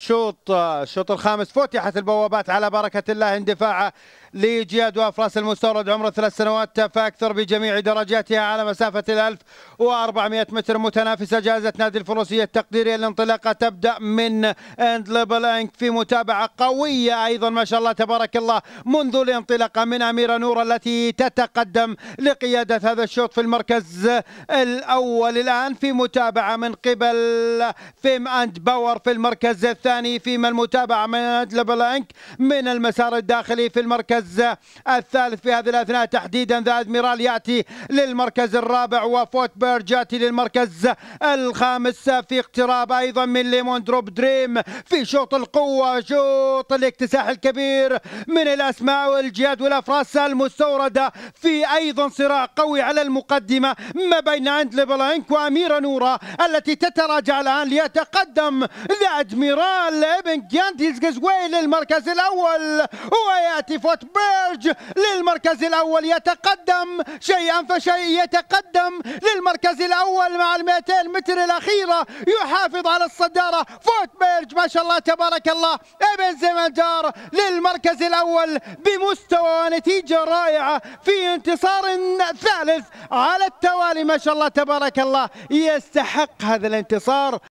شوط الشوط الخامس فتحت البوابات على بركة الله اندفاع لجياد وافراس المستورد عمره ثلاث سنوات فأكثر بجميع درجاتها على مسافة الألف وأربعمائة متر متنافسة جائزة نادي الفروسية التقديرية الانطلاقة تبدأ من اند لبلانك في متابعة قوية أيضا ما شاء الله تبارك الله منذ الانطلاقة من أميرة نور التي تتقدم لقيادة هذا الشوط في المركز الأول الآن في متابعة من قبل فيم أند باور في المركز الثاني الثاني فيما المتابعة من لبلانك بلانك من المسار الداخلي في المركز الثالث في هذه الأثناء تحديدا ذا أدميرال يأتي للمركز الرابع وفوت بيرج يأتي للمركز الخامس في اقتراب أيضا من ليمون دروب دريم في شوط القوة شوط الاكتساح الكبير من الأسماء والجياد والأفراس المستوردة في أيضا صراع قوي على المقدمة ما بين أند لبلانك وأميرة نورة التي تتراجع الآن ليتقدم ذا أدميرال الشمال ابن جانت قزوي للمركز الأول ويأتي فوتبيرج للمركز الأول يتقدم شيئا فشيء يتقدم للمركز الأول مع ال 200 متر الأخيرة يحافظ على الصدارة فوتبيرج ما شاء الله تبارك الله ابن زمندار للمركز الأول بمستوى ونتيجه رائعة في انتصار ثالث على التوالي ما شاء الله تبارك الله يستحق هذا الانتصار